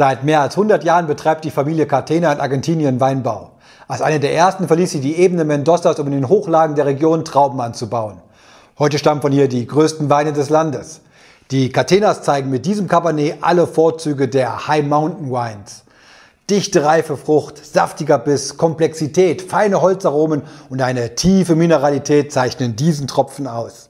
Seit mehr als 100 Jahren betreibt die Familie Catena in Argentinien Weinbau. Als eine der ersten verließ sie die Ebene Mendozas, um in den Hochlagen der Region Trauben anzubauen. Heute stammen von ihr die größten Weine des Landes. Die Catenas zeigen mit diesem Cabernet alle Vorzüge der High Mountain Wines. Dichte reife Frucht, saftiger Biss, Komplexität, feine Holzaromen und eine tiefe Mineralität zeichnen diesen Tropfen aus.